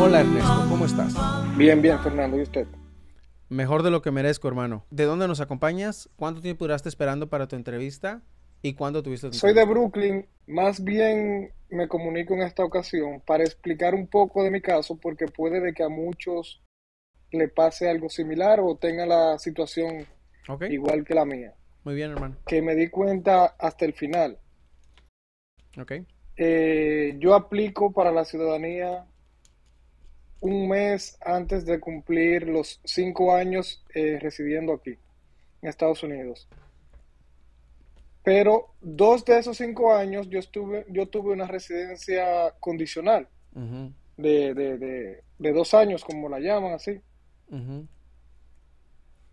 Hola Ernesto, ¿cómo estás? Bien, bien, Fernando, ¿y usted? Mejor de lo que merezco, hermano. ¿De dónde nos acompañas? ¿Cuánto tiempo duraste esperando para tu entrevista? ¿Y cuándo tuviste tu Soy de Brooklyn. Más bien me comunico en esta ocasión para explicar un poco de mi caso porque puede de que a muchos le pase algo similar o tenga la situación igual que la mía. Muy bien, hermano. Que me di cuenta hasta el final. Eh, yo aplico para la ciudadanía un mes antes de cumplir los cinco años eh, residiendo aquí, en Estados Unidos. Pero dos de esos cinco años yo estuve, yo tuve una residencia condicional de, dos años, como la llaman así.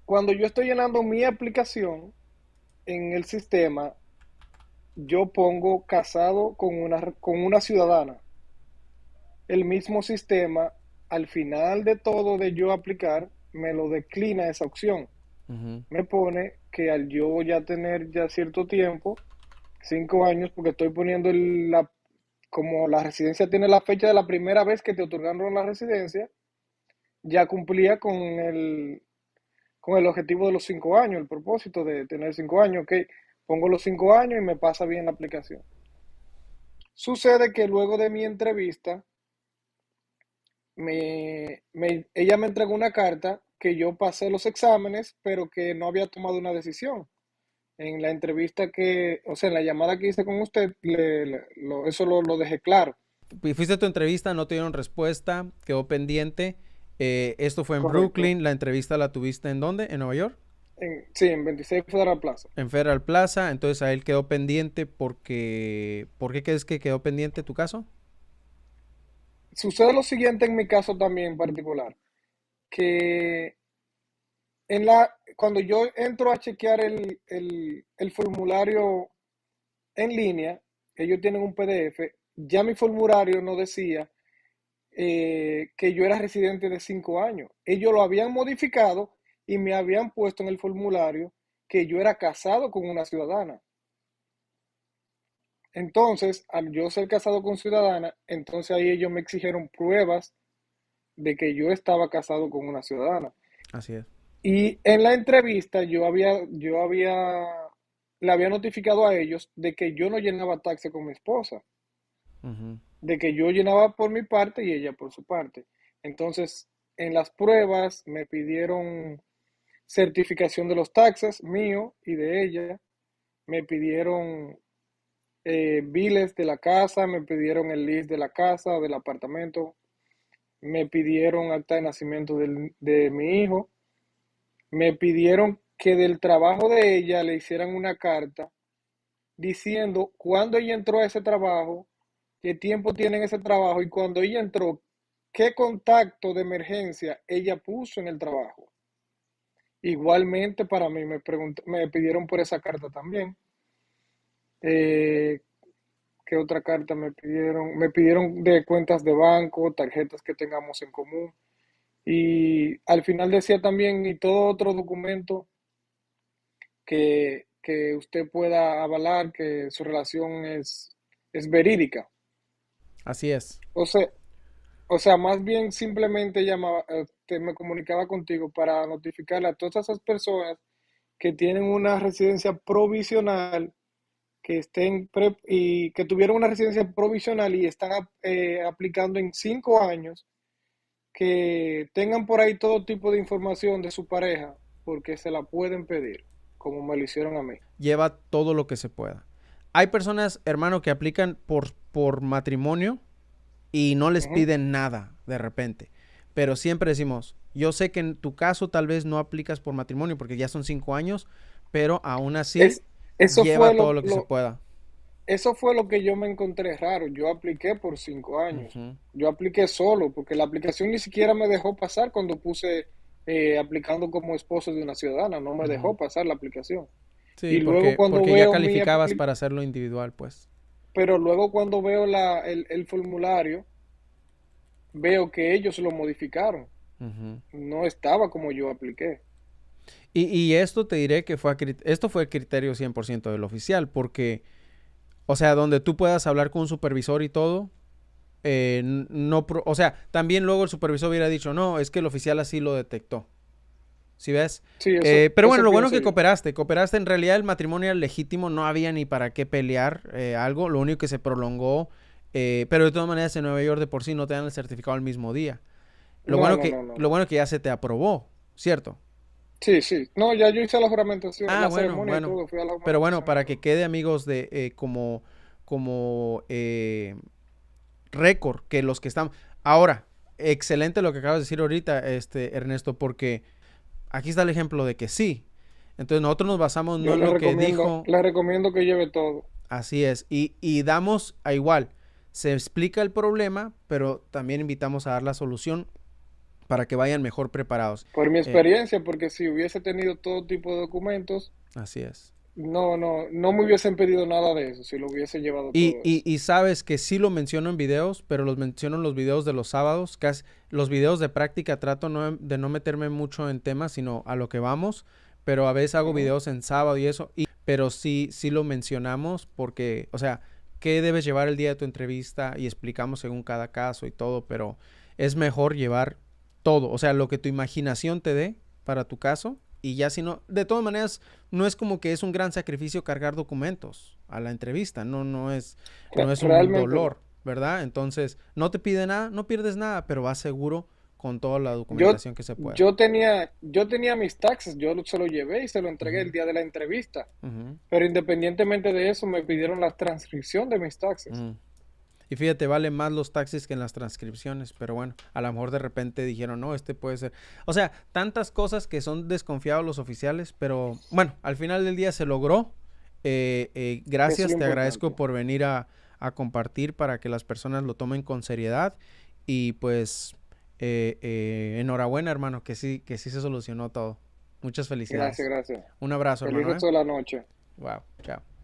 Cuando yo estoy llenando mi aplicación en el sistema, yo pongo casado con una, con una ciudadana. El mismo sistema, al final de todo de yo aplicar, me lo declina esa opción. Me pone que al yo ya tener ya cierto tiempo, cinco años, porque estoy poniendo la, como la residencia tiene la fecha de la primera vez que te otorgaron la residencia, ya cumplía con el, con el objetivo de los cinco años, el propósito de tener cinco años, que Pongo los cinco años y me pasa bien la aplicación. Sucede que luego de mi entrevista, me, ella me entregó una carta que yo pasé los exámenes, pero que no había tomado una decisión. En la entrevista que, o sea, en la llamada que hice con usted, le, eso lo, dejé claro. Fuiste tu entrevista, no te respuesta, quedó pendiente. Eh, esto fue en Brooklyn, la entrevista la tuviste en dónde? ¿En Nueva York? En, sí, en 26 Federal Plaza. En Federal Plaza, entonces a él quedó pendiente porque... ¿Por qué crees que quedó pendiente tu caso? Sucede lo siguiente en mi caso también en particular, que en la, cuando yo entro a chequear el, el, formulario en línea, ellos tienen un PDF, ya mi formulario no decía eh, que yo era residente de cinco años. Ellos lo habían modificado y me habían puesto en el formulario que yo era casado con una ciudadana. Entonces, al yo ser casado con ciudadana, entonces ahí ellos me exigieron pruebas de que yo estaba casado con una ciudadana. Así es. Y en la entrevista yo había, yo había, le había notificado a ellos de que yo no llenaba taxi con mi esposa. De que yo llenaba por mi parte y ella por su parte. Entonces, en las pruebas me pidieron certificación de los taxes mío y de ella. Me pidieron viles eh, biles de la casa, me pidieron el list de la casa, del apartamento, me pidieron acta de nacimiento de mi hijo, me pidieron que del trabajo de ella le hicieran una carta diciendo cuándo ella entró a ese trabajo, qué tiempo tiene en ese trabajo y cuando ella entró, qué contacto de emergencia ella puso en el trabajo. Igualmente para mí me, me pidieron por esa carta también. Eh, ¿Qué otra carta me pidieron? Me pidieron de cuentas de banco, tarjetas que tengamos en común. Y al final decía también, y todo otro documento que, que usted pueda avalar que su relación es, es verídica. Así es. O sea, o sea, más bien simplemente llamaba, eh, te, me comunicaba contigo para notificarle a todas esas personas que tienen una residencia provisional, que estén y que tuvieron una residencia provisional y están eh, aplicando en cinco años, que tengan por ahí todo tipo de información de su pareja, porque se la pueden pedir, como me lo hicieron a mí. Lleva todo lo que se pueda. Hay personas, hermano, que aplican por, por matrimonio y no les piden nada de repente. Pero siempre decimos, yo sé que en tu caso tal vez no aplicas por matrimonio porque ya son cinco años, pero aún así eso lleva todo lo, que se pueda. Eso fue lo que yo me encontré raro. Yo apliqué por cinco años. Yo apliqué solo porque la aplicación ni siquiera me dejó pasar cuando puse eh, aplicando como esposo de una ciudadana. No me dejó pasar la aplicación. Sí, porque ya calificabas para hacerlo individual, pues pero luego cuando veo el, formulario, veo que ellos lo modificaron. No estaba como yo apliqué. Y, esto te diré que fue esto fue el criterio 100% del oficial, porque, o sea, donde tú puedas hablar con un supervisor y todo, eh, no, o sea, también luego el supervisor hubiera dicho, no, es que el oficial así lo detectó. ¿Sí ves? Eh, pero bueno, lo bueno es que cooperaste. Cooperaste. En realidad el matrimonio era legítimo, no había ni para qué pelear eh, algo. Lo único que se prolongó. Eh, pero de todas maneras, en Nueva York de por sí no te dan el certificado al mismo día. Lo, bueno, que, lo bueno que ya se te aprobó, ¿cierto? Sí, sí. No, ya yo hice la juramentación. Ah, la Todo, pero bueno, para que quede, amigos, de como, como récord que los que están. Ahora, excelente lo que acabas de decir ahorita, este, Ernesto, porque aquí está el ejemplo de que sí. Entonces nosotros nos basamos no en lo que dijo. La recomiendo que lleve todo. Así es. Y, damos a igual. Se explica el problema, pero también invitamos a dar la solución para que vayan mejor preparados. Por mi eh, experiencia, porque si hubiese tenido todo tipo de documentos. Así es. No, no, no me hubiesen pedido nada de eso, si lo hubiese llevado. Y, todo y, y, sabes que sí lo menciono en videos, pero los menciono en los videos de los sábados, casi los videos de práctica trato de no meterme mucho en temas, sino a lo que vamos, pero a veces hago videos en sábado y eso, y, pero sí, sí lo mencionamos porque, o sea, qué debes llevar el día de tu entrevista y explicamos según cada caso y todo, pero es mejor llevar todo, o sea, lo que tu imaginación te dé para tu caso, y ya si no, de todas maneras, no es como que es un gran sacrificio cargar documentos a la entrevista, no, no es, no es un dolor, ¿verdad? Entonces, no te pide nada, no pierdes nada, pero vas seguro con toda la documentación que se pueda. Yo tenía, yo tenía mis taxes, yo se lo llevé y se lo entregué el día de la entrevista, pero independientemente de eso me pidieron la transcripción de mis taxes. Y fíjate, valen más los taxis que en las transcripciones, pero bueno, a lo mejor de repente dijeron, no, este puede ser. O sea, tantas cosas que son desconfiados los oficiales, pero bueno, al final del día se logró. Eh, eh, gracias, te agradezco por venir a, a, compartir para que las personas lo tomen con seriedad y pues eh, enhorabuena, hermano, que sí, que sí se solucionó todo. Muchas felicidades. Gracias, gracias. Un abrazo, hermano. Feliz resto de la noche. Wow, chao.